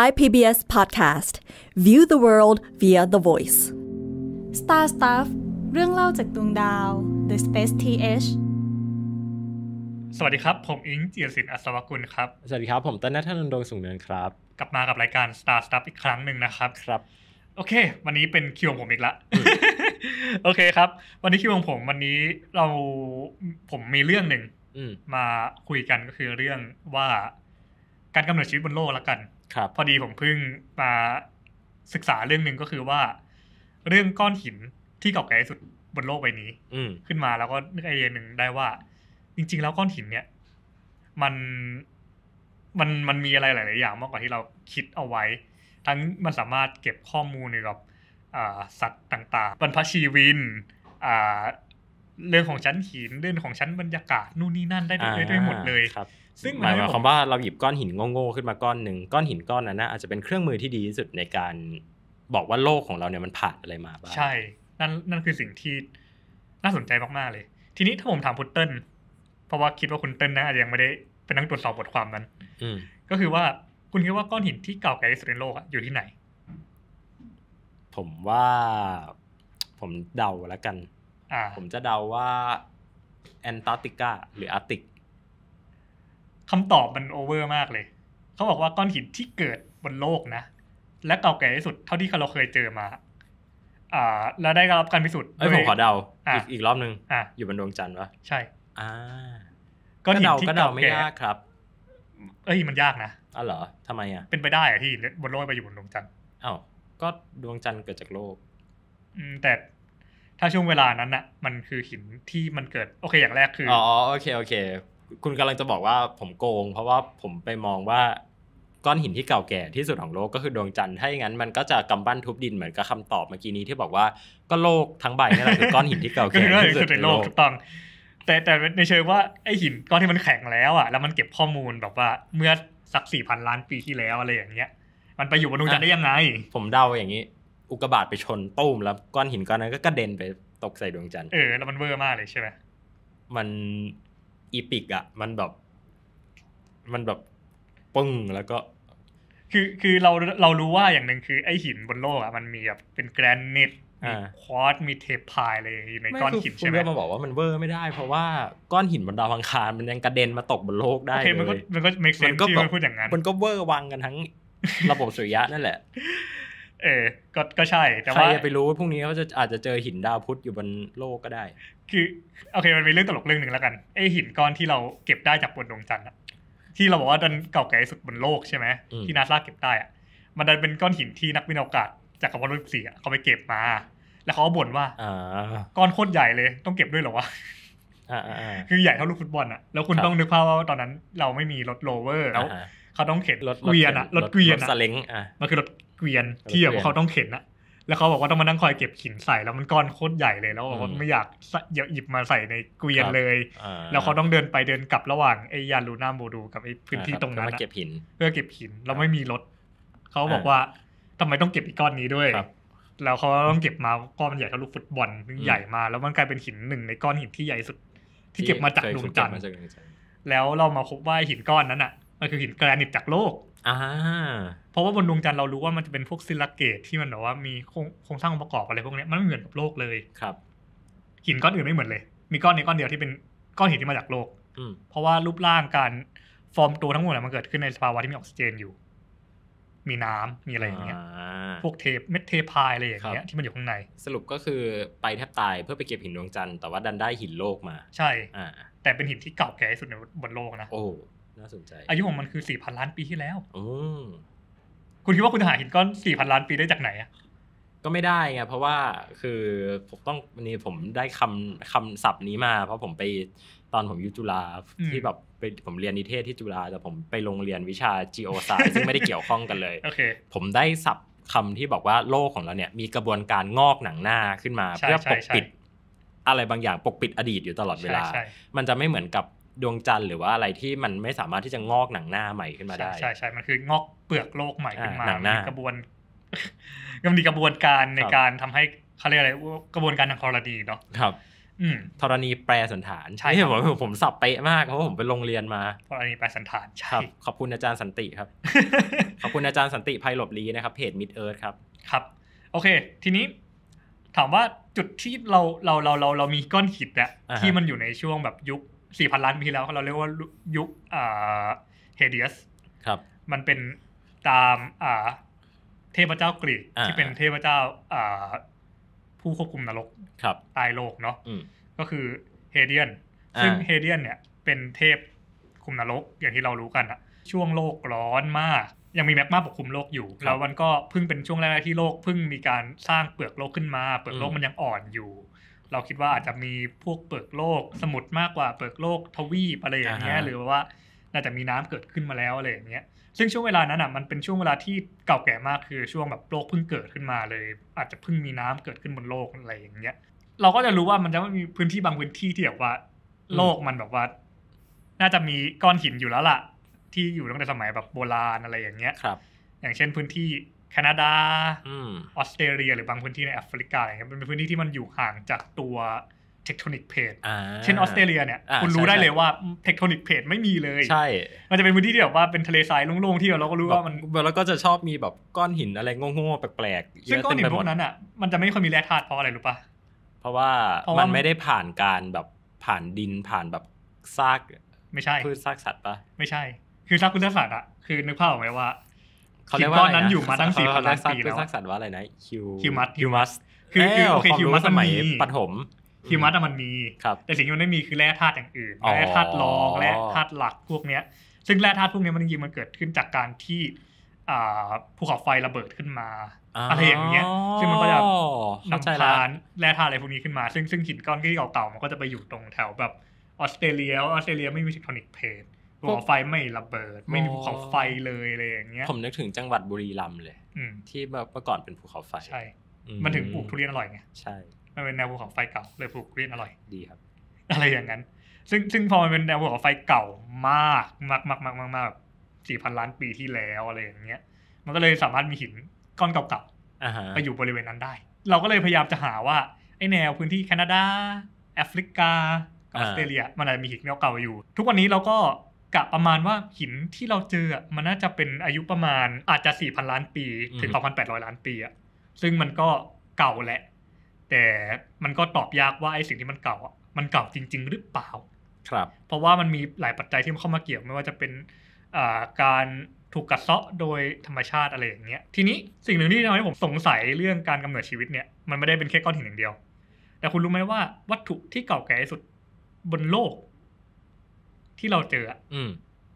Thai PBS Podcast View the world via the voice Star Stuff เรื่องเล่าจากดวงดาว The Space TH สวัสดีครับ ผมอิงเจียสิ์อัศวกุลครับ สวัสดีครับ ผมต้นนัทนนดงสุงเนินครับ กลับมากับรายการ Star Stuff อีกครั้งหนึ่งนะครับ ครับ โอเค วันนี้เป็นคิวของผมอีกละโอเคครับ วันนี้คิวของผม วันนี้เรา ผมมีเรื่องหนึ่งมาคุยกันก็คือเรื่องว่า การกำเนิดชีวิตบนโลกละกันครับพอดีผมเพิ่งมาศึกษาเรื่องหนึ่งก็คือว่าเรื่องก้อนหินที่เก่าแก่ที่สุดบนโลกใบนี้ อืขึ้นมาแล้วก็นึกไอเดียหนึ่งได้ว่า จริงๆแล้วก้อนหินเนี่ยมันมันมันมีอะไรหลายๆอย่างมากกว่าที่เราคิดเอาไว้ ทั้งมันสามารถเก็บข้อมูลเนแ่บสัตว์ต่างๆ บรรพชีวินเรื่องของชั้นหินเรื่องของชั้นบรรยากาศ นู่นนี่นั่นได้ได้ด้หมดเลย ครับ ซึ่งหมายความว่าเราหยิบก้อนหินโง่ๆขึ้นมาก้อนหนึ่งก้อนหินก้อนนั้นนะอาจจะเป็นเครื่องมือที่ดีที่สุดในการบอกว่าโลกของเราเนี่ยมันผ่านอะไรมาบ้างใช่นั่น นั่นคือสิ่งที่น่าสนใจมาก ๆ เลย ทีนี้ถ้าผมถามพุณเติ้ลเพราะว่าคิดว่าคุณเติ้ลนะอาจจะยังไม่ได้ เป็นนักตรวจสอบบทความนั้นก็คือว่าคุณคิดว่าก้อนหินที่เก่าแก่ที่สุดในโลกอยู่ที่ไหน ผมว่าผมเดาแล้วกันผมจะเดาว่าแอนตาร์กติกาหรืออาร์ติกคำตอบมันโอเวอร์มากเลยเขาบอกว่าก้อนหินที่เกิดบนโลกนะและเก่าแก่ที่สุดเท่าที่เราเคยเจอมา อ่า แล้วได้รับการพิสูจน์ไอ้ผมขอเดาอีกอีกรอบนึงออยู่บนดวงจันทร์วะใช่ อ่าก้อนหินที่เก่าไม่ยากครับ เอ้ยมันยากนะอ๋อเหรอทำไมอ่ะ เป็นไปได้อะที่บนโลกไปอยู่บนดวงจันทร์อ้าวก็ดวงจันทร์เกิดจากโลกแต่ถ้าช่วงเวลานั้นอะมันคือหินที่มันเกิด โอเคอย่างแรกคืออ๋อโอเคโอเค คุณกำลังจะบอกว่าผมโกง เพราะว่าผมไปมองว่าก้อนหินที่เก่าแก่ ที่สุดของโลกก็คือดวงจันทร์ถ้าอย่างนั้นมันก็จะกำบั้นทุบดินเหมือนกับคาตอบเมื่อกี้นี้ที่บอกว่าก็โลกทั้งใบนี่แหละคือก้อนหินที่เก่าแก่ที่สุดในโลกถูกต้องแต่แต่ในเชิงว่าไอหินก้อนที่มันแข็งแล้วอ่ะแล้วมันเก็บข้อมูลแบบว่าเมื่อสักสี่พันล้านปีที่แล้วอะไรอย่างเงี้ยมันไปอยู่บนดวงจันทร์ได้ยังไง ผมเดาอย่างนี้อุกกาบาตไปชนตุ้มแล้วก้อนหินก้อนนั้น ก็กระเด็นไปตกใส่ดวงจันทร์เออแล้วมันเวอร์มากเลยใช่ไหมมันอีปิกอะมันแบบมันแบบปึ้งแล้วก็ คือคือเราเรารู้ว่าอย่างหนึ่งคือไอหินบนโลกอะมันมีแบบเป็นแกรนิตมีควอตมีเทปพายเลยในก้อนหินใช่ไหมคุณเมาบอกว่ามันเวอร์ ไม่ได้เพราะว่าก้อนหินบนดาวอังคารมันยังกระเด็นมาตกบนโลกได้เลยมันก็ มันก็เมกเซนที่มันพูดอย่างนั้นมันก็เวอร์วังกันทั้ง ระบบสุริยะนั่นแหละเออ ก็ ก็ใช่ แต่ว่าใครจะไปรู้พรุ่งนี้เขาจะอาจจะเจอหินดาวพุธอยู่บนโลกก็ได้ คือ โอเคมันเป็นเรื่องตลกเรื่องหนึ่งแล้วกัน ไอหินก้อนที่เราเก็บได้จากบนดวงจันทร์ที่เราบอกว่าดันเก่าแก่สุดบนโลกใช่ไหม ที่นาซาเก็บได้อะมันดันเป็นก้อนหินที่นักวินอากาศจากกัมพูชาเขาไปเก็บมา แล้วเขาบ่นว่า ก้อนโคตรใหญ่เลย ต้องเก็บด้วยเหรอวะคือใหญ่เท่าลูกฟุตบอลอะแล้วคุณต้องนึกภาพว่าตอนนั้นเราไม่มีรถโรเวอร์ แล้วเขาต้องเข็นรถเกวียนอะรถเกวียนอะสลงอะมันคือรถเกวียนที่แบบเขาต้องเข็นอะแล้วเขาบอกว่าต้องมานั่งคอยเก็บหินใส่แล้วมันก้อนโคตรใหญ่เลย แล้วบอกว่าไม่อยากอยาหยิบมาใส่ในเกวียนเลย แล้วเขาต้องเดินไปเดินกลับระหว่างไอ้ยาลูน่าโมดูกับไอ้พื้นที่ตรงนั้นเพื่อเก็บหิน เพื่อเก็บหิน เราไม่มีรถ เขาบอกว่าทำไมต้องเก็บอีกก้อนนี้ด้วย แล้วเขาต้องเก็บมาก้อนมันใหญ่เท่าลูกฟุตบอลใหญ่มา แล้วมันกลายเป็นหินหนึ่งในก้อนหินที่ใหญ่สุด ที่เก็บมาจากดวงจันทร์แล้วเรามาพบว่าหินก้อนนั้นอ่ะมันคือหินแกรนิตจากโลกอ่าเพราะว่าบนดวงจันทร์เรารู้ว่ามันจะเป็นพวกซิลิเกตที่มันแบบว่ามีโครงสร้างองค์ประกอบอะไรพวกนี้มันไม่เหมือนกับโลกเลยครับ หินก้อนอื่นไม่เหมือนเลย มีก้อนนี้ก้อนเดียวที่เป็นก้อนหินที่มาจากโลกเพราะว่ารูปร่างการฟอร์มตัวทั้งหมดมันเกิดขึ้นในสภาวะที่มีออกซิเจนอยู่ มีน้ำมีอะไรอย่างเงี้ยพวกเทปเม็ดเทพายอะไรอย่างเงี้ยที่มันอยู่ข้างใน สรุปก็คือไปแทบตายเพื่อไปเก็บหินดวงจันทร์แต่ว่าดันได้หินโลกมา ใช่ อ่าแต่เป็นหินที่เก่าแก่ที่สุดในบนโลกนะโอ้น่าสนใจ อายุของมันคือสี่พันล้านปีที่แล้วอืคุณคิดว่าคุณหาหินก้อนสี่พันล้าน ปีได้จากไหนอ่ะ ก็ไม่ได้ไง เพราะว่าคือผมต้องวันนี้ผมได้คำคำศัพท์นี้มา เพราะผมไปตอนผมอยู่จุฬาที่แบบไปผมเรียนนิเทศที่จุฬาแต่ผมไปโรงเรียนวิชา geo s c i e n c ซึ่งไม่ได้เกี่ยวข้องกันเลยผมได้ศัพท์คำที่บอกว่าโลกของเราเนี่ย มีกระบวนการงอกหนังหน้าขึ้นมา เพื่อปกปิด อะไรบางอย่างปกปิดอดีตอยู่ตลอดเวลามันจะไม่เหมือนกับดวงจันทร์หรือว่าอะไรที่มันไม่สามารถที่จะงอกหนังหน้าใหม่ขึ้นมาได้ ใช่ใช่มันคืองอกเปลือกโลกใหม่ขึ้นมาหนังหน้ากระบวนกรมีกระบวนการในการทำให้เขาเรียกอะไรกระบวนการทางธรณีเนาะครับ อืมธรณีแปรสันฐาน ใช่ผมผมสับเป๊ะมากเพราะผมไปโรงเรียนมาธรณีแปรสันฐานใช่ขอบคุณอาจารย์สันติครับ ขอบคุณอาจารย์สันติไพหลบลีนะครับ เพจมิดเอิร์ธครับ ครับ โอเค ทีนี้ ถามว่าจุดที่เราเราเราเราเรามีก้อนหินเนี่ยที่มันอยู่ในช่วงแบบยุคสี่พันล้านปีแล้วเราเรียกว่ายุคเฮเดียส ครับ มันเป็นตามเทพเจ้ากรีกที่เป็นเทพเจ้าผู้ควบคุมนรกครับตายโลกเนาะก็คือเฮเดียนซึ่งเฮเดียนเนี่ยเป็นเทพคุมนรกอย่างที่เรารู้กันอะช่วงโลกร้อนมาก ยังมีแมกมาปกคลุมโลกอยู่ แล้วมันก็เพิ่งเป็นช่วงแรกที่โลกเพิ่งมีการสร้างเปลือกโลกขึ้นมาเปลือกโลกมันยังอ่อนอยู่เราคิดว่าอาจจะมีพวกเปลือกโลกสมุดมากกว่าเปลือกโลกทวีปอะไรอย่างเงี้ย หรือว่าน่าจะมีน้ำเกิดขึ้นมาแล้วอะไรอย่างเงี้ย ซึ่งช่วงเวลานั้นอ่ะมันเป็นช่วงเวลาที่เก่าแก่มากคือ ช่วงแบบโลกเพิ่งเกิดขึ้นมาเลย อาจจะเพิ่งมีน้ำเกิดขึ้นบนโลกอะไรอย่างเงี้ยเราก็จะรู้ว่ามันจะมีพื้นที่บางพื้นที่ที่แบบว่า โลกมันแบบว่าน่าจะมีก้อนหินอยู่แล้วล่ะที่อยู่ตั้งแต่สมัยแบบโบราณอะไรอย่างเงี้ยครับ อย่างเช่นพื้นที่คนาดาออสเตรเลียหรือบางพื้นที่ในแอฟริกาอะไรเงี้ยเป็นพื้นที่ที่มันอยู่ห่างจากตัวเทคโทนิกเพจเช่นออสเตรเลียเนี่ยคุณรู้ได้เลยว่าเทคโทนิกเพจไม่มีเลยใช่ มันจะเป็นพื้นที่ที่แบบว่าเป็นทะเลทรายโล่งๆ ที่เราก็รู้ว่ามันแล้วก็จะชอบมีแบบก้อนหินอะไรงงๆแปลกๆซึ่งก้อนหินพวกนั้นอ่ะ มันจะไม่ค่อยมีแร่ธาตุเพราะอะไรรู้ปะเพราะว่ามันไม่ได้ผ่านการแบบผ่านดินผ่านแบบซากไม่ใช่พืชซากสัตว์ปะไม่ใช่ คือซากพืชซากสัตว์อ่ะคือนึกภาพออกไหมว่าเขาเรียกว่าก้อนนั้นอยู่มาตั้งสี่พันล้านปีแล้วสร้างสรรค์ว่าอะไรนะคิวคิวมัสคิวมัสคือคือโอเคคิวมัสมัยปัถมคิวมัสมันมีแต่สิ่งที่มันไม่มีคือแร่ธาตุอย่างอื่นแร่ธาตุรองแร่ธาตุหลักพวกเนี้ยซึ่งแร่ธาตุพวกนี้มันจริงมันเกิดขึ้นจากการที่ภูเขาไฟระเบิดขึ้นมาอะไรอย่างเงี้ยซึ่งมันก็จะนำพานแร่ธาตุอะไรพวกนี้ขึ้นมา ซึ่งซึ่งหินก้อนที่เก่าๆมันก็จะไปอยู่ตรงแถวแบบออสเตรเลียออสเตรเลียไม่มีเทคโทนิกเพลทภูเขาไฟไม่ระเบิดไม่มีภูเขาไฟเลยอะไรอย่างเงี้ย ผมนึกถึงจังหวัดบุรีรัมย์เลยที่เมื่อก่อนเป็นภูเขาไฟใช่ มันถึงปลูกทุเรียนอร่อยไงใช่มันเป็นแนวภูเขาไฟเก่าเลยปลูกทุเรียนอร่อยดีครับ อะไรอย่างนั้น ซึ่งซึ่งพอมันเป็นแนวภูเขาไฟเก่ามากมากมากมากมากแบบสี่พันล้านปีที่แล้วอะไรอย่างเงี้ย มันก็เลยสามารถมีหินก้อนเก่าๆไปอยู่บริเวณนั้นได้ เราก็เลยพยายามจะหาว่าไอแนวพื้นที่แคนาดา แอฟริกากัออสเตรเลียมันอาจจะมีหินเก่าอยู่ ทุกวันนี้เราก็กะประมาณว่าหินที่เราเจอมันน่าจะเป็นอายุประมาณอาจจะ 4,000 ล้านปีถึง 2,800 ล้านปีอะซึ่งมันก็เก่าแหละ แต่มันก็ตอบยากว่าไอ้สิ่งที่มันเก่าอะมันเก่าจริง ๆ หรือ เปล่าครับ เพราะว่ามันมีหลายปัจจัยที่มันเข้ามาเกี่ยวไม่ว่าจะเป็นการถูกกัดเซาะโดยธรรมชาติอะไรอย่างเงี้ยทีนี้สิ่งหนึ่งที่ทำให้ผมสงสัยเรื่องการกำเนิดชีวิตเนี่ยมันไม่ได้เป็นแค่ก้อนหินอย่างเดียว แต่คุณรู้ไหมว่าวัตถุที่เก่าแก่ที่สุดบนโลกที่เราเจออืม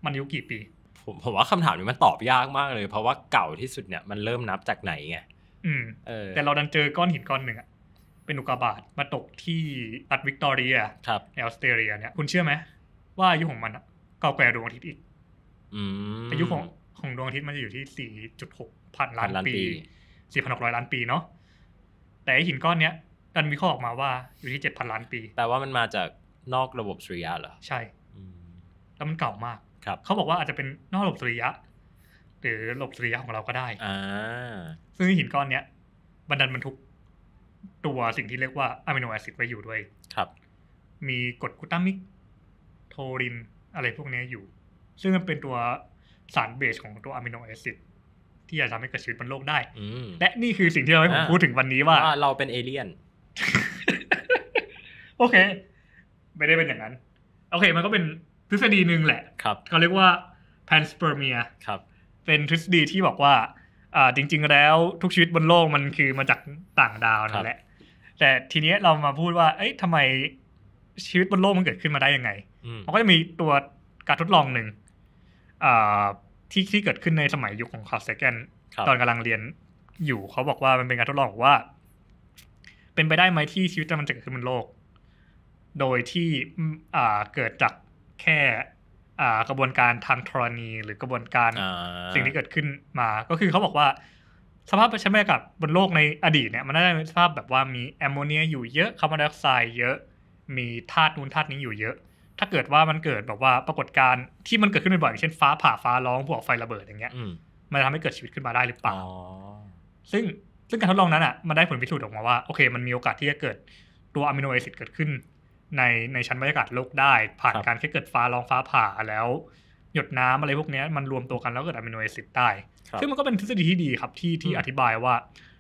มันอายุกี่ปี ผมผมว่าคำถามนี้มันตอบยากมากเลย เพราะว่าเก่าที่สุดเนี่ยมันเริ่มนับจากไหนไงอืมแต่เราดันเจอก้อนหินก้อนหนึ่งอะเป็นอุกกาบาตมาตกที่อัตวิกตอเรียครับในออสเตรเลียเนี่ยคุณเชื่อไหมว่าอายุของมันเก่าแก่ดวงอาทิตย์อีกอายุของของดวงอาทิตย์มันจะอยู่ที่สี่จุดหกพันล้านปีสี่พันหกร้อยล้านปีเนาะแต่หินก้อนเนี้ยดันมีข้อออกมาว่าอยู่ที่เจ็ดพันล้านปีแปลว่ามันมาจากนอกระบบสุริยะเหรอใช่แล้วมันเก่ามาก ครับ เขาบอกว่าอาจจะเป็นนอกรลบสุริยะ หรือรลบสุริยะของเราก็ได้อซึ่งหินก้อนเนี้ย บันดันบรรทุก ตัวสิ่งที่เรียกว่าอะมิโนแอซิดไว้อยู่ด้วย ครับ มีกรดกูตามิก โทรินอะไรพวกนี้อยู่ ซึ่งมันเป็นตัวสารเบสของตัวอะมิโนแอซิดที่จะทำให้กระชีวิตบนโลกได้และนี่คือสิ่งที่เราให้ผมพูดถึงวันนี้ว่าเราเป็นเอเลี่ยน โอเค ไม่ได้เป็นอย่างนั้นโอเค มันก็เป็นทฤษฎีหนึ่งแหละครับเขาเรียกว่า panspermia ครับ เป็นทฤษฎีที่บอกว่าอ่าจริงๆ แล้ว ทุกชีวิตบนโลกมันคือมาจากต่างดาวนั่นแหละ แต่ทีนี้เรามาพูดว่า เอ้ยทำไมชีวิตบนโลกมันเกิดขึ้นมาได้ยังไงมันก็จะมีตัวการทดลองหนึ่งที่ที่เกิดขึ้นในสมัยยุคของคาร์เซแกน ตอนกำลังเรียนอยู่เขาบอกว่ามันเป็นการทดลองว่า เป็นไปได้ไหมที่ชีวิตมันจะเกิดขึ้นบนโลก โดยที่เกิดจากแค่กระบวนการทางธรณีหรือกระบวนการสิ่งที่เกิดขึ้นมา ก็คือเขาบอกว่า สภาพชั้นบรรยากาศบนโลกในอดีตเนี่ยมันได้สภาพแบบว่ามีแอมโมเนียอยู่เยอะคาร์บอนไดออกไซด์เยอะ มีธาตุนู้นธาตุนี้อยู่เยอะ ถ้าเกิดว่ามันเกิดแบบว่าปรากฏการณ์ที่มันเกิดขึ้นบ่อยๆเช่น ฟ้าผ่าฟ้าร้อง พวกไฟระเบิดอย่างเงี้ยมันทำให้เกิดชีวิตขึ้นมาได้หรือเปล่าซึ่งซึ่งการทดลองนั้นอ่ะมันได้ผลพิสูจน์ออกมาว่าโอเคมันมีโอกาสที่จะเกิดตัวอะมิโนแอซิดเกิดขึ้นในในชั้นบรรยากาศโลกได้ ผ่านการแค่เกิดฟ้าร้องฟ้าผ่าแล้วหยดน้ำอะไรพวกนี้มันรวมตัวกันแล้วเกิดอะมิโนแอซิดได้ ซึ่งมันก็เป็นทฤษฎีที่ดีครับที่ที่อธิบายว่า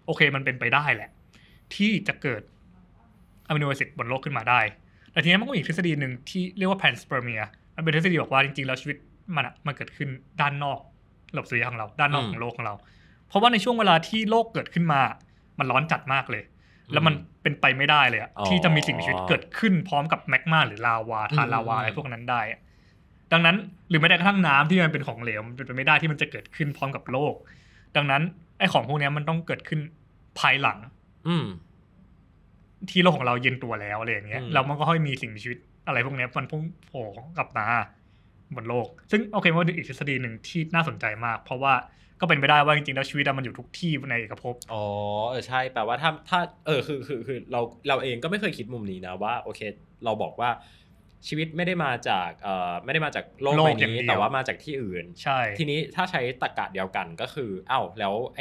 โอเคมันเป็นไปได้แหละ ที่จะเกิดอะมิโนแอซิดบนโลกขึ้นมาได้แต่ทีนี้มันก็มีทฤษฎีหนึ่งที่เรียกว่าแพนสเปอร์เมียมันเป็นทฤษฎีบอกว่าจริงๆแล้วชีวิตมันอะมันเกิดขึ้นด้านนอก หลบบสุริยะของเรา ด้านนอกของโลกของเรา เพราะว่าในช่วงเวลาที่โลกเกิดขึ้นมา มันร้อนจัดมากเลยแล้วมันเป็นไปไม่ได้เลยอะที่จะมีสิ่งมีชีวิตเกิดขึ้นพร้อมกับแมกมาหรือลาวาทาลาวาอะไรพวกนั้นได้ ดังนั้นหรือแม้แต่กระทั่งน้ำที่มันเป็นของเหลวมันเป็นไปไม่ได้ที่มันจะเกิดขึ้นพร้อมกับโลก ดังนั้นไอ้ของพวกนี้มันต้องเกิดขึ้นภายหลัง อืที่โลกของเราเย็นตัวแล้วอะไรอย่างเงี้ยแล้วมันก็ค่อยมีสิ่งมีชีวิตอะไรพวกนี้มันพุ่งโผล่กลับมาบนโลก ซึ่งโอเคมันเป็นอีกทฤษฎีหนึ่งที่น่าสนใจมาก เพราะว่าก็เป็นไปได้ว่าจริงๆแล้วชีวิตมันอยู่ทุกที่ในเอกภพอ๋อเออใช่แปลว่าถ้าถ้าเออคือคือคือเราเราเองก็ไม่เคยคิดมุมนี้นะว่าโอเค เราบอกว่าชีวิตไม่ได้มาจากเอ่อไม่ได้มาจากโลกใบนี้แต่ว่ามาจากที่อื่น ใช่ทีนี้ถ้าใช้ตรรกะเดียวกันก็คืออ้าวแล้วไอ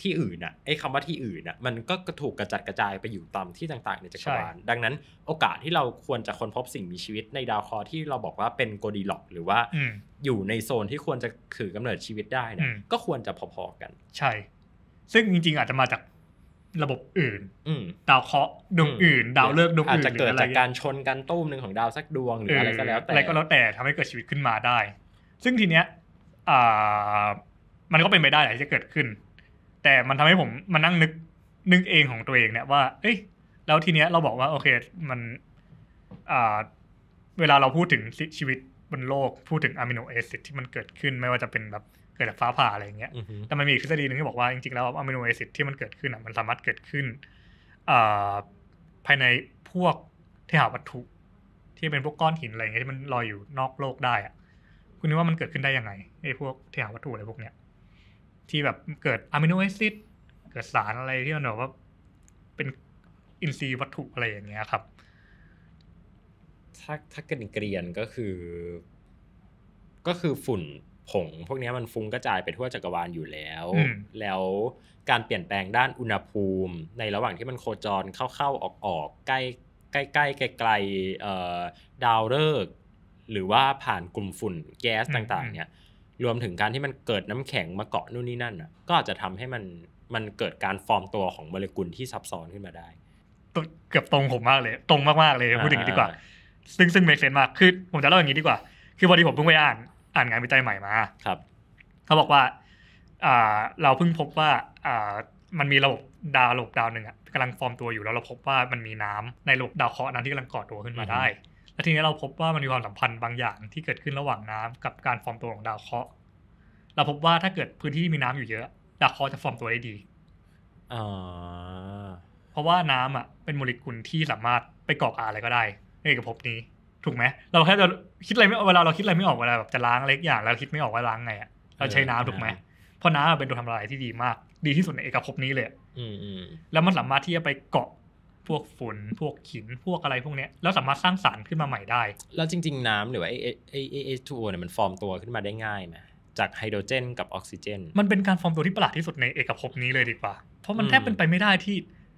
ที่อื่นอ่ะไอ้คำว่าที่อื่นอ่ะมันก็ถูกกระจัดกระจายไปอยู่ตามที่ต่าง ๆในจักรวาลดังนั้นโอกาสที่เราควรจะค้นพบสิ่งมีชีวิต ในดาวเคราะห์ที่เราบอกว่าเป็นโกดีล็อก หรือว่าอยู่ในโซนที่ควรจะถือกำเนิดชีวิตได้นะก็ควรจะพอๆกัน ใช่ ซึ่งจริงๆอาจจะมาจากระบบอื่นดาวเคราะห์ดวงอื่น ดาวเลือกดวงอื่นอาจจะเกิดจากการชนกันตุ้มหนึ่งของดาวสักดวงหรืออะไรก็แล้ว แต่อะไรก็แล้วแต่ทำให้เกิดชีวิตขึ้นมาได้ ซึ่งทีเนี้ยมันก็เป็นไปได้หลายจะเกิดขึ้นแต่มันทำให้ผมมานั่งนึกนึกเองของตัวเองเนี่ยว่า เอ้ย แล้วทีเนี้ยเราบอกว่าโอเคมันอ่าเวลาเราพูดถึงชีวิตบนโลก พูดถึงอะมิโนแอซิดที่มันเกิดขึ้นไม่ว่าจะเป็นแบบเกิดจากฟ้าผ่าอะไรอย่างเงี้ย แต่มันมีทฤษฎีหนึ่งที่บอกว่าจริงๆแล้วอะมิโนแอซิดที่มันเกิดขึ้นอ่ะมันสามารถเกิดขึ้นภายในพวกเทหาวัตถุที่เป็นพวกก้อนหินอะไรอย่างเงี้ยที่มันลอยอยู่นอกโลกได้อ่ะคุณนึกว่ามันเกิดขึ้นได้ยังไงไอ้พวกเทหาวัตถุอะไรพวกเนี้ยที่แบบเกิดอะมิโนแอซิด เกิดสารอะไรที่มันแบบว่า เป็นอินทรีย์วัตถุอะไรอย่างเงี้ยครับ ถ้าถ้าเกิดเกรียนก็คือ ก็คือฝุ่นผงพวกนี้มันฟุ้งกระจายไปทั่วจักรวาลอยู่แล้ว แล้วการเปลี่ยนแปลงด้านอุณหภูมิ ในระหว่างที่มันโคจรเข้าๆออกๆใกล้ใกล้ใกล้ไกลดาวฤกษ์หรือว่าผ่านกลุ่มฝุ่นแก๊สต่างๆ เนี่ยรวมถึงการที่มันเกิดน้ำแข็งมาเกาะนู่นนี่นั่นอ่ะก็อาจจะทำให้มันมันเกิดการฟอร์มตัวของโมเลกุลที่ซับซ้อนขึ้นมาได้ เกือบตรงผมมากเลยตรงมากๆเลยพูดถึงดีกว่าซึ่งซึ่งเมกเซนมากคือผมจะเล่าอย่างนี้ดีกว่าคือพอดีผมเพิ่งไปอ่าน อ่านงานวิจัยใหม่มาครับ เขาบอกว่าเราเพิ่งพบว่ามันมีระบบดาวระบบดาวหนึ่งอ่ะกำลังฟอร์มตัวอยู่แล้วเราพบว่ามันมีน้ำในระบบดาวเคราะห์นั้นที่กำลังก่อตัวขึ้นมาได้และทีนี้เราพบว่ามันมีความสัมพันธ์บางอย่างที่เกิดขึ้นระหว่างน้ำกับการฟอร์มตัวของดาวเคราะห์ เราพบว่าถ้าเกิดพื้นที่ที่มีน้ำอยู่เยอะ ดาวเคราะห์จะฟอร์มตัวได้ดีเพราะว่าน้ำอ่ะเป็นโมเลกุลที่สามารถไปกอกาะอะไรก็ได้ในเอกภพนี้ ถูกไหมเราแค่จะคิดอะไรไม่เวลาเราคิดอะไรไม่ออกเวลาแบบจะล้างเล็กอย่างเราคิดไม่ออกว่าล้างไงอ่ะเราใช้น้ำถูกไหมเพราะน้ำเป็นตัวทำลายที่ดีมาก ดีที่สุดในเอกภพนี้เลยแล้วมันสามารถที่จะไปเกาะพวกฝนพวกหิน พวกอะไรพวกเนี้ยแล้วสามารถสร้างสารขึ้นมาใหม่ได้ แล้วจริง ๆ น้ำหรือว่าไอเอไอูโอเนี่ยมันฟอร์มตัวขึ้นมาได้ง่ายไหมจากไฮโดรเจนกับออกซิเจน มันเป็นการฟอร์มตัว ที่ประหลาดที่สุดในเอกภพนี้เลยดีกว่าเพราะมันแทบเป็นไปไม่ได้ที่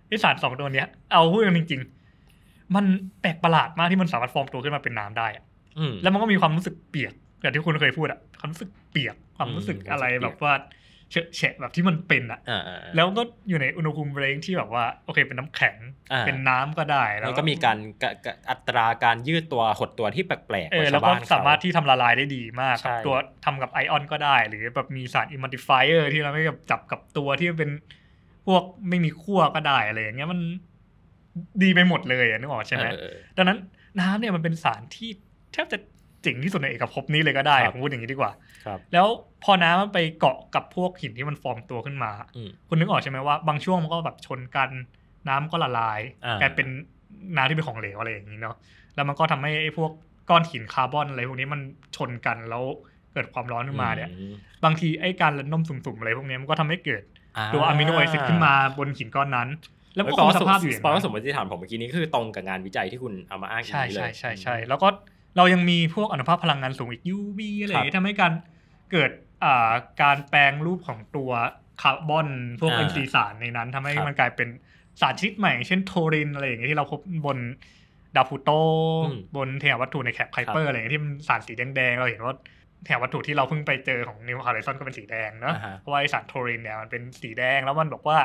ไอสารสองตัวเนี้ย เอาพูดกันจริง ๆ มันแปลกประหลาดมากที่มันสามารถฟอร์มตัวขึ้นมาเป็นน้ำได้แล้วมันก็มีความรู้สึกเปียกอย่างที่คุณเคยพูดอะความรู้สึกเปียกความรู้สึกอะไรแบบว่าแฉะแบบที่มันเป็นอะแล้วก็อยู่ในอุณหภูมิเรงที่แบบว่าโอเค เป็นน้ำแข็ง เป็นน้ำก็ได้ แล้วก็มีการอัตราการยืดตัวหดตัวที่แปลกๆแล้วก็สามารถที่ทำละลายได้ดีมาก ตัวทำกับไอออน ก็ได้ หรือแบบมีสารอิมมัลติฟายเออร์ที่เราไม่จับกับตัวที่เป็น พวกไม่มีขั้วก็ได้อะไรอย่างเงี้ยมันดีไปหมดเลยนึกออกใช่ไหมดังนั้นน้ำเนี่ยมันเป็นสารที่แทบจะจ๋งที่สุดในเอกภพนี้เลยก็ได้ผมพูดอย่างนี้ดีกว่าแล้วพอน้ำมันไปเกาะกับพวกหินที่มันฟอร์มตัวขึ้นมาคุณนึกออกใช่ไหมว่า บางช่วงมันก็แบบชนกันน้ำก็ละลายกลายเป็นน้ำที่เป็นของเหลวอะไรอย่างนี้เนาะแล้วมันก็ทำให้ไอ้พวกก้อนหินคาร์บอนอะไรพวกนี้มันชนกันแล้วเกิดความร้อนขึ้นมาเนี่ย บางทีไอ้การระนมสุ่มๆอะไรพวกนี้มันก็ทำให้เกิด ตัวอะมิโนแอซิดขึ้นมาบนหินก้อนนั้น แล้วก็สภาพอยู่อนสมมติฐานผมเมื่อกี้นี้คือตรงกับงานวิจัยที่คุณเอามาอ้างอย่างนี้เลยใช่ใช่ใช่แล้วก็เรายังมีพวกอนุภาคพลังงานสูงอีก UV อะไร่ทำให้การเกิดการแปลงรูปของตัวคาร์บอนพวกเป็นสีสารในนั้น ทำให้มันกลายเป็นสารชนิดใหม่เช่นโทรินอะไรอย่างเงี้ยที่เราพบบนดาฟูโตบนแถววัตถุในแคปไคเปอร์อะไรเงี้ยที่มันสารสีแดงๆเราเห็นว่าแถววัตถุที่เราเพิ่งไปเจอของนิวคารรซอนก็เป็นสีแดงเนาะเพราะว่าสารโทรินเนี่ยมันเป็นสีแดงแล้วมันบอกว่า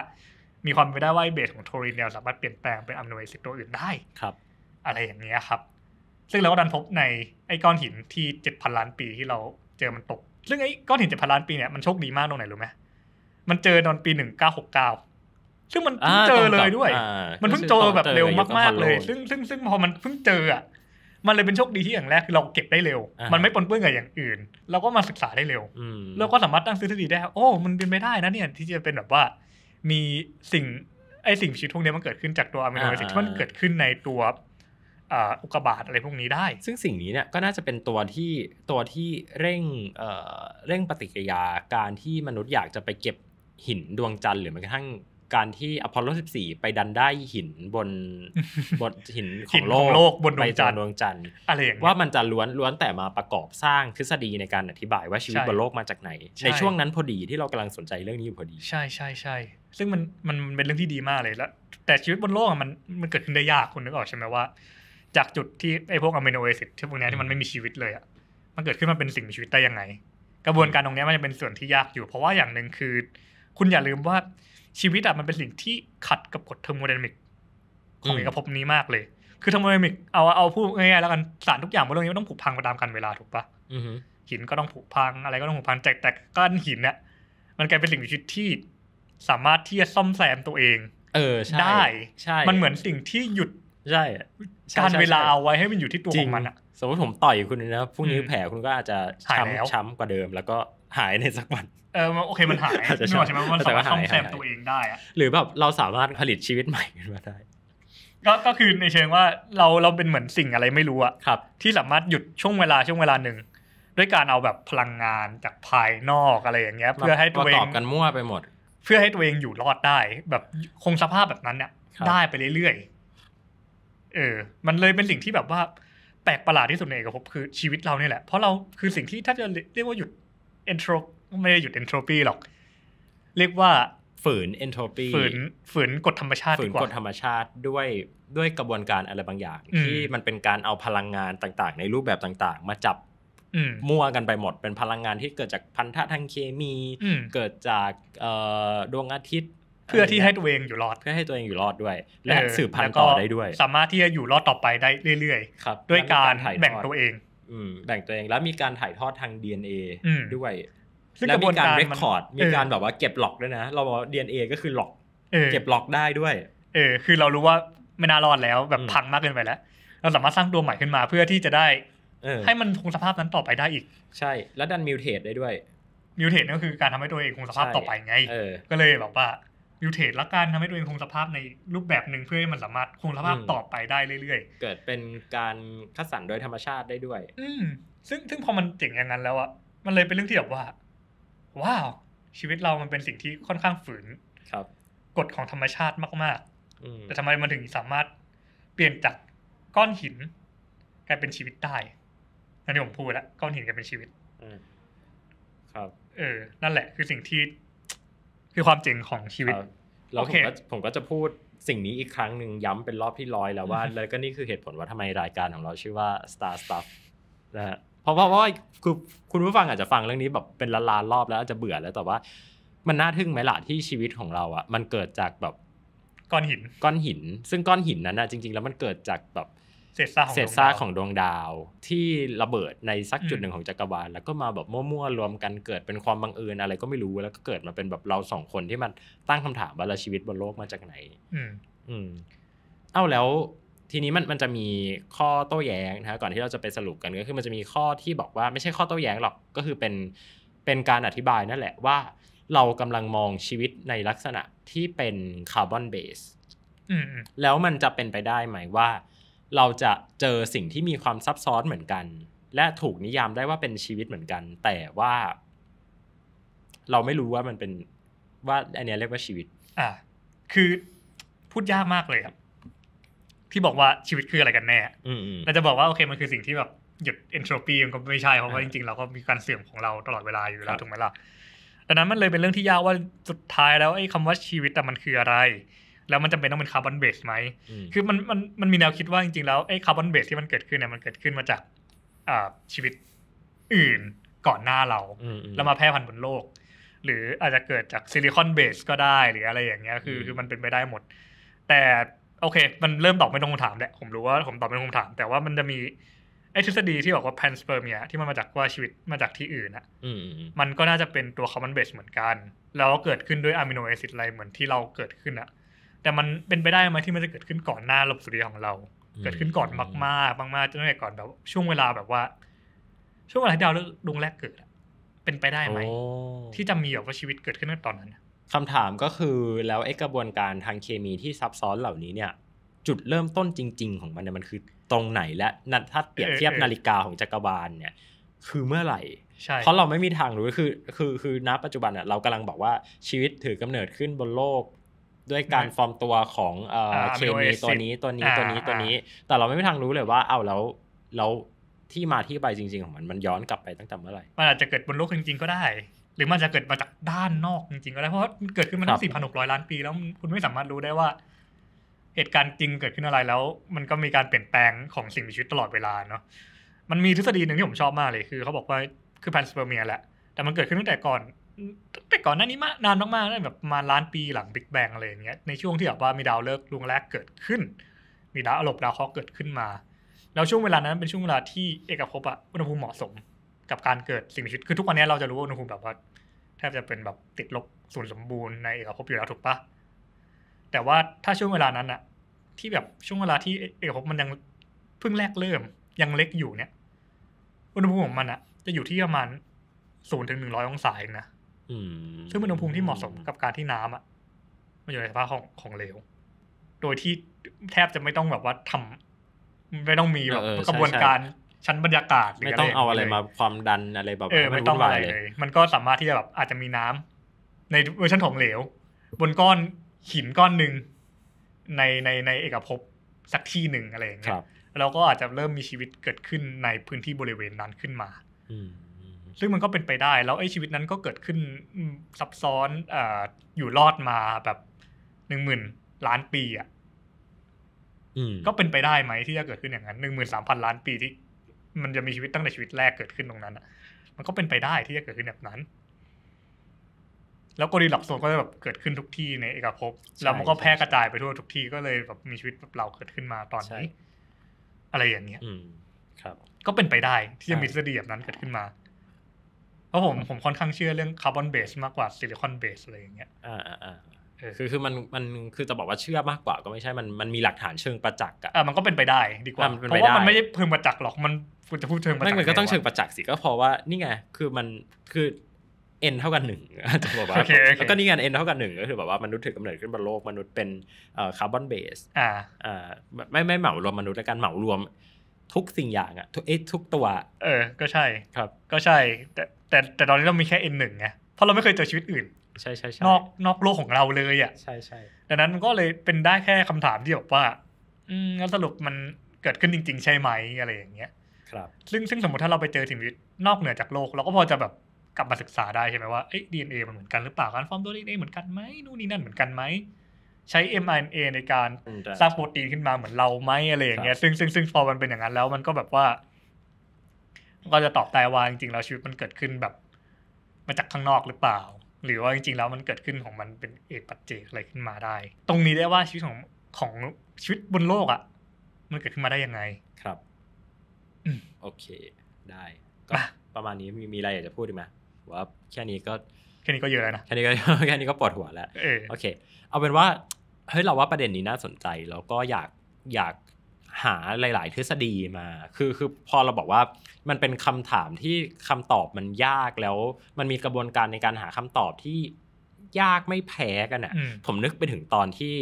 มีความเป็นไปได้ว่าเบสของโทรินเนี่ยสามารถเปลี่ยนแปลงเป็นอะมิโนแอซิดตัวอื่นได้ครับ อะไรอย่างเงี้ยครับซึ่งเราก็ดันพบในไอ้ก้อนหินที่เจ็ดพันล้านปีที่เราเจอมันตก ซึ่งไอ้ก้อนหินเจ็ดพันล้านปีเนี่ยมันโชคดีมากตรงไหนรู้ไหมมันเจอตอนปีหนึ่งเก้าหกเก้าซึ่งมันเพิ่งเจอเลยด้วยมันเพิ่งเจอแบบเร็วมากๆเลย ซึ่งซึ่งซึ่งพอมันเพิ่งเจออ่ะมันเลยเป็นโชคดีที่อย่างแรกคือเราเก็บได้เร็ว มันไม่ปนเปื้อนกับอย่างอื่นเราก็มาศึกษาได้เร็วเราก็สามารถตั้งทฤษฎีได้โอ้มันเป็นไม่ได้นะเนี่ยที่จะเป็นแบบว่า มีสิ่ง ไอสิ่งชีวิตพวกนี้มันเกิดขึ้นจากตัวอะมิโนแอซิดที่มันเกิดขึ้นในตัวอุกกาบาตอะไรพวกนี้ได้ ซึ่งสิ่งนี้เนี่ยก็น่าจะเป็นตัวที่ตัวที่เร่งเเร่งปฏิกิริยาการที่มนุษย์อยากจะไปเก็บหินดวงจันทร์หรือแม้กระทั่งการที่อพอลโล14 ไปดันได้หินบนบนหินของโลกบนดวงจันทร์ดวงจันทร์อะไรอย่างว่ามันจะล้วนล้วนแต่มาประกอบสร้างทฤษฎีในการอธิบายว่าชีวิตบนโลกมาจากไหน ในช่วงนั้นพอดีที่เรากำลังสนใจเรื่องนี้อยู่พอดี ใช่ใช่ใช่ซึ่งมันมันเป็นเรื่องที่ดีมากเลยแล้วแต่ชีวิตบนโลกมันมันเกิดขึ้นได้ยากคุณนึกออกใช่ไหมว่าจากจุดที่ไอพวกอะมิโนแอซิดที่พวกนี้ที่มันไม่มีชีวิตเลยอะมันเกิดขึ้นมาเป็นสิ่งมีชีวิตได้ยังไง กระบวนการตรงนี้มันจะเป็นส่วนที่ยากอยู่ เพราะว่าอย่างหนึ่งคือ คุณอย่าลืมว่าชีวิตอะมันเป็นสิ่งที่ขัดกับกฎเทอร์โมไดนามิกของเอกภพนี้มากเลย คือเทอร์โมไดนามิกเอาเอาพูดง่ายๆ แล้วกัน สารทุกอย่างบนโลกนี้มันต้องผุพังไปตามกานเวลาถูกปะหินก็ต้องผุพังอะไรก็ต้องผุพังแต่แต่ก้อนหินเนี่ยมันกลายเป็นสิ่งมีชีวิตที่ สามารถที่จะซ่อมแซมตัวเอง เออใช่ได้ใช่ มันเหมือนสิ่งที่หยุดใช่ การเวลาเอาไว้ให้มันอยู่ที่ตัวของมันอะสมมติผมต่อยคุณนะพรุ่งนี้แผลคุณก็อาจจะช้ำช้ำกว่าเดิม แล้วก็หายในสักวันเออโอเคมันหายไม่ใช่ไหมมันสามารถซ่อมแซมตัวเองได้อะหรือแบบเราสามารถผลิตชีวิตใหม่ขึ้นมาได้ก็ก็คือในเชิงว่าเราเราเป็นเหมือนสิ่งอะไรไม่รู้อะครับ ที่สามารถหยุดช่วงเวลาช่วงเวลาหนึ่งด้วยการเอาแบบพลังงานจากภายนอกอะไรอย่างเงี้ย เพื่อให้ตัวเองตอกันมั่วไปหมด เพื่อให้ตัวเองอยู่รอดได้แบบคงสภาพแบบนั้นเนี่ยได้ไปเรื่อยเออ มันเลยเป็นสิ่งที่แบบว่า แปลกประหลาดที่สุดในเอกภพคือชีวิตเราเนี่ยแหละ เพราะเราคือสิ่งที่ถ้าจะเรียกว่าหยุดเอนโทรไม่ได้หยุดเอนโทรปีหรอก เรียกว่าฝืนเอนโทรปี ฝืน ฝืนกฎธรรมชาติฝืนกฎธรรมชาติด้วยด้วยกระบวนการอะไรบางอย่าง ที่มันเป็นการเอาพลังงานต่างๆ ในรูปแบบต่างๆ มาจับมั่วกันไปหมดเป็นพลังงานที่เกิดจากพันธะทางเคมีเกิดจากดวงอาทิตย์เพื่อที่ให้ตัวเองอยู่รอดเพื่อให้ตัวเองอยู่รอดด้วย และสืบพันธุ์ต่อได้ด้วย สามารถที่จะอยู่รอดต่อไปได้เรื่อยๆครับด้วยการแบ่งตัวเองแบ่งตัวเองแล้วมีการถ่ายทอดทาง DNA ด้วยแล้วมีการเรคคอร์ดมีการแบบว่าเก็บหลอกด้วยนะเราบอกดีเอ็นเอก็คือหลอกเก็บหลอกได้ด้วยเออคือเรารู้ว่าไม่น่ารอดแล้วแบบพังมากเกินไปแล้วเราสามารถสร้างตัวใหม่ขึ้นมาเพื่อที่จะได้ให้มันคงสภาพนั้นต่อไปได้อีกใช่ แล้วดันมิวเทสได้ด้วยมิวเทสก็คือ การทำให้ตัวเองคงสภาพต่อไปไงก็เลยแบบว่ามิวเทสละกันทำให้ตัวเองคงสภาพในรูปแบบหนึ่งเพื่อให้มันสามารถคงสภาพต่อไปได้เรื่อยๆเกิดเป็นการคัดสรรโดยธรรมชาติได้ด้วย อืมซึ่งซึ่งพอมันเจ๋งอย่างนั้นแล้วอะมันเลยเป็นเรื่องที่แบบว่าว้าวชีวิตเรามันเป็นสิ่งที่ค่อนข้างฝืนครับ กฎของธรรมชาติมากๆแต่ทำไมมันถึงสามารถเปลี่ยนจากก้อนหินกลายเป็นชีวิตได้นั่นที่ผมพูดแล้วก้อนหินกลายเป็นชีวิตครับ เออ นั่นแหละคือสิ่งที่คือความเจ๋งของชีวิตแล้วผมก็ผมก็จะพูดสิ่งนี้อีกครั้งหนึ่งย้ำเป็นรอบที่ร้อยแล้วว่าแล้วก็นี่คือเหตุผลว่าทำไมรายการของเราชื่อว่า Star Stuff นะฮะเพราะเพราะว่าคือคุณผู้ฟังอาจจะฟังเรื่องนี้แบบเป็นล้านล้านรอบแล้วอาจจะเบื่อแล้ว แต่ว่ามันน่าทึ่งไหมล่ะที่ชีวิตของเราอ่ะมันเกิดจากแบบ ก้อนหินก้อนหินซึ่งก้อนหินนั้นอ่ะจริงๆ แล้วมันเกิดจากแบบเศษซากเศษซากของดวงดาวที่ระเบิดในสักจุดหนึ่งของจักรวาลแล้วก็มาแบบมั่วๆ รวมกัน เกิดเป็นความบังเอิญอะไรก็ไม่รู้แล้วก็เกิดมาเป็นแบบเราสองคนที่มันตั้งคำถามว่าเราชีวิตบนโลกมาจากไหนอืมเอ้าแล้วทีนี้มันมันจะมีข้อโต้แย้งนะก่อนที่เราจะไปสรุปกันก็คือมันจะมีข้อที่บอกว่าไม่ใช่ข้อโต้แย้งหรอกก็คือเป็นเป็นการอธิบายนั่นแหละว่า เรากำลังมองชีวิตในลักษณะที่เป็นคาร์บอนเบสแล้วมันจะเป็นไปได้ไหมว่าเราจะเจอสิ่งที่มีความซับซ้อนเหมือนกัน และถูกนิยามได้ว่าเป็นชีวิตเหมือนกัน แต่ว่า เราไม่รู้ว่ามันเป็น ว่าอันนี้เรียกว่าชีวิต อ่าคือพูดยากมากเลยครับที่บอกว่าชีวิตคืออะไรกันแน่เราจะบอกว่าโอเคมันคือสิ่งที่แบบหยุดเอนโทรปีมันก็ไม่ใช่เพราะว่าจริง ๆ เราก็มีการเสื่อมของเราตลอดเวลาอยู่แล้วถูกไหมล่ะดังนั้นมันเลยเป็นเรื่องที่ยากว่าสุดท้ายแล้วไอ้คำว่าชีวิตแต่มันคืออะไรแล้วมันจำเป็นต้องเป็นคาร์บอนเบสไหม คือมันมันมันมีแนวคิดว่าจริงๆแล้วไอ้คาร์บอนเบสที่มันเกิดขึ้นเนี่ยมันเกิดขึ้นมาจากชีวิตอื่นก่อนหน้าเรา แล้วมาแพร่พันธุ์บนโลก หรืออาจจะเกิดจากซิลิคอนเบสก็ได้หรืออะไรอย่างเงี้ยคือคือมันเป็นไปได้หมด แต่โอเค มันเริ่มตอบไม่ตรงคำถามแหละผมรู้ว่าผมตอบไม่ตรงคำถาม แต่ว่ามันจะมีไอ้ทฤษฎีที่บอกว่าแพน p a n s p เนี่ยที่มันมาจากว่าชีวิตมาจากที่อื่นอ่ะมันก็น่าจะเป็นตัวคาร์บอนเบสเหมือนกันแล้วเกิดขึ้นด้วยอะมิโนแอซิดอะไรเหมือนที่เราเกิดขึ้นอ่ะแต่มันเป็นไปได้ไหมที่มันจะเกิดขึ้นก่อนหน้าระบบสุริยะของเราเกิดขึ้นก่อนมากๆมากๆจนแต่ก่อนแบบช่วงเวลาแบบว่า ช่วงเวลาที่ดาวดวงแรกเกิดเป็นไปได้ไหมที่จะมีแบบว่าชีวิตเกิดขึ้นในตอนนั้นคำถามก็คือแล้วไอ้กระบวนการทางเคมีที่ซับซ้อนเหล่านี้เนี่ย จุดเริ่มต้นจริง ๆ ของมันเนี่ยมันคือตรงไหนและนัถ้าเปรียบเทียบนาฬิกาของจักรวาลเนี่ย คือเมื่อไหร่เพราะเราไม่มีทางรู้คือคือ คือณ ปัจจุบันเ่ะเรากำลังบอกว่าชีวิตถือกำเนิดขึ้นบนโลกด้วยการฟอร์มตัวของเคมีตัวนี้ตัวนี้ตัวนี้ตัวนี้ แต่เราไม่มีทางรู้เลยว่า เอาแล้วแล้วที่มาที่ไปจริง ๆ ของมันมันย้อนกลับไปตั้งแต่เมื่อไหร่ มันอาจจะเกิดบนโลกจริง ๆ ก็ได้ หรือมันจะเกิดมาจากด้านนอกจริงๆก็ได้ เพราะเกิดขึ้นมาตั้งสี่พันหกร้อยล้านปีแล้วคุณไม่สามารถรู้ได้ว่า เหตุการณ์จริงเกิดขึ้นอะไรแล้ว มันก็มีการเปลี่ยนแปลงของสิ่งมีชีวิตตลอดเวลาเนาะมันมีทฤษฎีหนึ่งที่ผมชอบมากเลยคือเขาบอกว่าคือแพนสเปอร์เมียแหละแต่มันเกิดขึ้นตั้งแต่ก่อนแต่ก่อนหน้านี้มานานมากๆแบบมาล้านปีหลังบิ๊กแบงอะไรอย่างเงี้ย ในช่วงที่แบบว่ามีดาวเลิกดวงแรกเกิดขึ้น มีดาวอลบดาวเคราะห์เกิดขึ้นมา แล้วช่วงเวลานั้นเป็นช่วงเวลาที่เอกภพอะอุณหภูมิเหมาะสม กับการเกิดสิ่งมีชีวิต คือทุกวันนี้ เราจะรู้ว่าอุณหภูมิแบบว่าแทบจะเป็นแบบติดลบู่นสมบูรณ์ในเอกภพอยู่แล้วถูกปะแต่ว่าถ้าช่วงเวลานั้นอะที่แบบช่วงเวลาที่เอกภพมันยังเพิ่งแรกเริ่มยังเล็กอยู่เนี่ยอุณหภูมิของมันอะจะอยู่ที่ประมาณศูนย์ถึงหนึ่งร้อยองศาเองนะซึ่งเป็นอุณหภูมิที่เหมาะสมกับการที่น้ำอ่ะมันอยู่ในสภาพของของเหลว โดยที่แทบจะไม่ต้องแบบว่าทำ ไม่ต้องมีแบบกระบวนการชั้นบรรยากาศไม่ต้องเอาอะไรมาความดันอะไรแบบไม่ต้องอะไรเลยมันก็สามารถที่จะแบบอาจจะมีน้ำ ในเวอร์ชันของเหลว บนก้อนหินก้อนหนึ่งในในในเอกภพสักที่หนึ่งอะไรอย่างเงี้ยเราก็อาจจะเริ่มมีชีวิตเกิดขึ้นในพื้นที่บริเวณนั้นขึ้นมาซึ่งมันก็เป็นไปได้ แล้วไอ้ชีวิตนั้นก็เกิดขึ้นซับซ้อนออยู่รอดมาแบบหนึ่งหมื่นล้านปีอ่ะก็เป็นไปได้ไหมที่จะเกิดขึ้นอย่างนั้นหนึ่งหมื่นสามพันล้านปีที่ มันจะมีชีวิตตั้งแต่ชีวิตแรกเกิดขึ้นตรงนั้นอ่ะ มันก็เป็นไปได้ที่จะเกิดขึ้นแบบนั้น แล้วกริลับโซนก็จะแบบเกิดขึ้นทุกที่ในเอกภพแล้วมันก็แพร่กระจายไปทั่วทุกที่ก็เลยแบบมีชีวิตแบบเราเกิดขึ้นมาตอนนี้อะไรอย่างเงี้ยครับ ก็เป็นไปได้ที่จะมีทฤษฎีแบบนั้นเกิดขึ้นมาเพราะผมผมค่อนข้างเชื่อเรื่องคาร์บอนเบสมากกว่าซิลิคอนเบสอะไรอย่างเงี้ยอ่าอ่าคือคือมันมันคือจะบอกว่าเชื่อมากกว่าก็ไม่ใช่มันมันมีหลักฐานเชิงประจักษ์อะอ่ะมันก็เป็นไปได้ ดีกว่าเพราะว่ามันไม่ได้เชิงประจักษ์หรอกมันคุณจะพูดเชิงประจักษ์มันก็ต้องเชิงประจักษ์สิก็เพราะว่านี่ไงคือมันคือ n เท่ากันหนึ่งจะบอกว่าแล้วก็นี่งาน n เท่ากันหนึ่งก็คือแบบว่ามนุษย์ถือกำเนิดขึ้นบนโลกมนุษย์เป็นคาร์บอนเบสอ่าอ่าไม่ไม่เหมารวมมนุษย์และการเหมารวมทุกสิ่งอย่างอ่ะทุกเอ๊ะทุกตัวเออก็ใช่ครับ ก็ใช่แตแต่แต่ตอนนี้เรามีแค่ N หนึ่งไง เพราะเราไม่เคยเจอชีวิตอื่น ใช่ใช่ใช่นอกนอกโลกของเราเลยอ่ะ ใช่ใช่ดังนั้นก็เลยเป็นได้แค่คำถามที่บอกว่า อืมแล้วสรุปมันเกิดขึ้นจริง ๆ ใช่ไหมอะไรอย่างเงี้ย ครับ ซึ่งซึ่งสมมติถ้าเราไปเจอสิ่งตีนอกเหนือจากโลก เราก็พอจะแบบกลับมาศึกษาได้ใช่ไหมว่าเอ๊ะดีเอ็นเอมันเหมือนกันหรือเปล่าการฟอร์มตัวดีเอ็นเอเหมือนกันไหมนู่นนี่นั่นเหมือนกันไหมใช้ mRNA ในการสร้างโปรตีนขึ้นมาเหมือนเราไหมอะไรอย่างเงี้ยซึ่งซึ่งซึ่งพอมันเป็นอย่างนั้นแล้วมันก็แบบว่าก็จะตอบได้ว่าจริงๆแล้วชีวิตมันเกิดขึ้นแบบมาจากข้างนอกหรือเปล่า หรือว่าจริง ๆแล้วมันเกิดขึ้นของมันเป็นเอกปัจเจกอะไรขึ้นมาได้ ตรงนี้ได้ว่าชีวิตของของชีวิตบนโลกอะ่ะ มันเกิดขึ้นมาได้ยังไงครับโอเค ได้ก็ประมาณนี้มีมีอะไรอยากจะพูดีไหมว่าแค่นี้ก็แค่นี้ก็เยอะแล้วนะแค่นี้ก็แค่นี้ก็ปวดหัวแล้วโอเค เอาเป็นว่าเฮ้ยเราว่าประเด็นนี้น่าสนใจ แล้วก็อยากอยากหาหลาย ๆ ทฤษฎีมา คือคือพอเราบอกว่ามันเป็นคำถามที่คำตอบมันยากแล้ว มันมีกระบวนการในการหาคำตอบที่ยากไม่แพ้กันอะ่ะ ผมนึกไปถึงตอนที่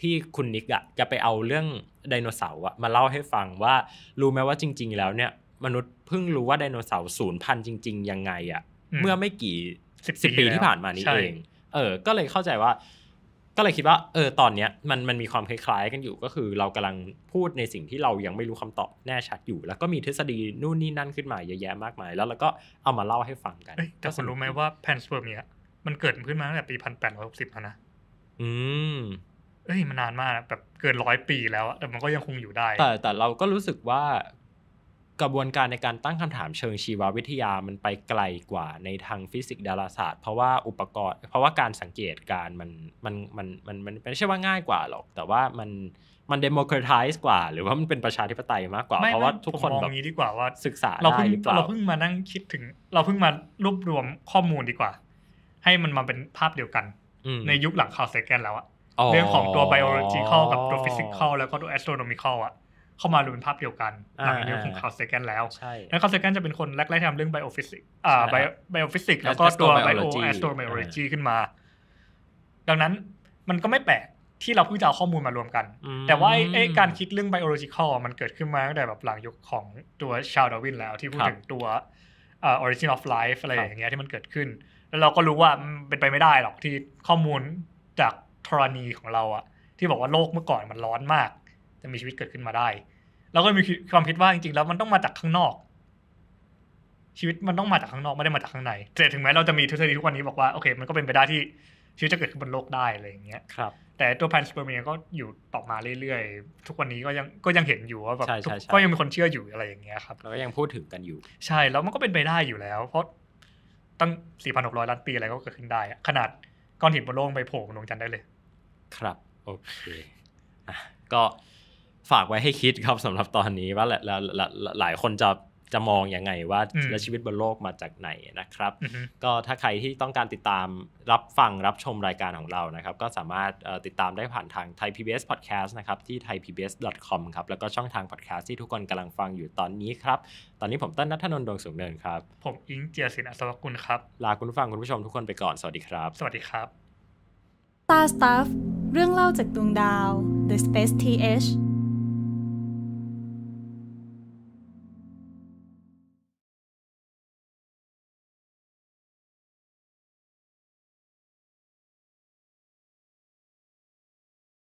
ที่คุณนิกอะจะไปเอาเรื่องไดโนเสาร์มาเล่าให้ฟังว่า รู้ไหมว่าจริง ๆ แล้วเนี่ย มนุษย์เพิ่งรู้ว่าไดโนเสาร์สูญพันธุ์จริง ๆ ยังไงอ่ะเมื่อไม่กี่สิบปีที่ผ่านมานี้เอง เออ ก็เลยเข้าใจว่าก็เลยคิดว่าเออตอนเนี้ยมันมันมีความคล้ายๆกันอยู่ก็คือเรากำลังพูดในสิ่งที่เรายังไม่รู้คำตอบแน่ชัดอยู่ แล้วก็มีทฤษฎีนู่นนี่นั่นขึ้นมาเยอะแยะมากมายแล้วเราก็เอามาเล่าให้ฟังกันแต่คุณรู้ไหมว่าแพนสเปอร์เมียมันเกิดขึ้นมาตั้งแต่ปีพันแปดร้อยหกสิบแล้วนะอืมเอ้ยมันนานมากแบบเกินร้อยปีแล้วแต่มันก็ยังคงอยู่ได้แต่แต่เราก็รู้สึกว่ากระบวนการในการตั้งคำถามเชิงชีววิทยามันไปไกลกว่า ในทางฟิสิกส์ดาราศาสตร์ เพราะว่าอุปกรณ์เพราะว่าการสังเกตการมันมันมันมันมันไม่ใช่ว่าง่ายกว่าหรอก แต่ว่ามันมันเดโมแครติส์กว่า หรือว่ามันเป็นประชาธิปไตยมากกว่า เพราะว่าทุกคนแบบนี้ดีกว่าว่าศึกษาเราเพิ่งเราเพิ่งมานั่งคิดถึง เราเพิ่งมารวบรวมข้อมูลดีกว่า ให้มันมาเป็นภาพเดียวกันในยุคหลังข่าวเซกันแล้วอะเรื่องของตัวไบโอโลจิคอลกับตัวฟิสิกส์คอลแล้วก็ตัวแอสโทรโนมิคอลอะเข้ามารวมเป็นภาพเดียวกันหลังเรื่องของคาร์เซกันแล้ว ใช่ แล้วคาร์เซกันจะเป็นคนแรกๆที่ทำเรื่องไบโอฟิสิกอ่าไบโอฟิสิก แล้วก็ตัวไบโอแอสโตรเมโอโลจีขึ้นมา ดังนั้นมันก็ไม่แปลกที่เราเพิ่งจะเอาข้อมูลมารวมกัน แต่ว่าไอ้การคิดเรื่องไบโอโลจิคอลมันเกิดขึ้นมาตั้งแต่แบบหลังยุคของตัวชาลดาวินแล้วที่พูดถึงตัวเอ่อริจินออฟไลฟ์อะไรอย่างเงี้ยที่มันเกิดขึ้น แล้วเราก็รู้ว่าเป็นไปไม่ได้หรอกที่ข้อมูลจากธรณีของเราอะที่บอกว่าโลกเมื่อก่อนมันร้อนมากะมีชีวิตเกิดขึ้นมาได้เราก็มีความคิดว่าจริงๆ แล้วมันต้องมาจากข้างนอก ชีวิตมันต้องมาจากข้างนอก ไม่ได้มาจากข้างในแต่ถึงแม้เราจะมีทฤษฎีทุกวันนี้บอกว่าโอเคมันก็เป็นไปได้ที่ชีวิตจะเกิดขึ้นบนโลกได้อะไรอย่างเงี้ยครับ แต่ตัวแพนสเปอร์เมียก็อยู่ต่อมาเรื่อยๆทุกวันนี้ก็ยังก็ยังเห็นอยู่ว่าแบบก็ยังมีคนเชื่ออยู่อะไรอย่างเงี้ยครับแล้วก็ยังพูดถึงกันอยู่ ใช่แล้วมันก็เป็นไปได้อยู่แล้ว เพราะตั้ง4,600ล้านปีอะไรก็เกิดขึ้นได้ขนาดก้อนหินบนโลกไปโผล่บนดวงจันทร์ได้เลย ครับโอเคก็ฝากไว้ให้คิดครับสำหรับตอนนี้ว่าหลายหลายคนจะจะมองยังไงว่าและชีวิตบนโลกมาจากไหนนะครับ ก็ถ้าใครที่ต้องการติดตามรับฟัง รับชมรายการของเรานะครับ ก็สามารถติดตามได้ผ่านทาง Thai PBS Podcast นะครับ ที่ thaipbs.com ครับ แล้วก็ช่องทาง podcast ที่ทุกคนกำลังฟังอยู่ตอนนี้ครับ ตอนนี้ผมต้นนัทนนท์ดวงสูงเนินครับผมอิงเจียสินอัศวกุลครับลาคุณผู้ฟังคุณผู้ชมทุกคนไปก่อนสวัสดีครับ สวัสดีครับ Star Stuff เรื่องเล่าจากดวงดาว The Space TH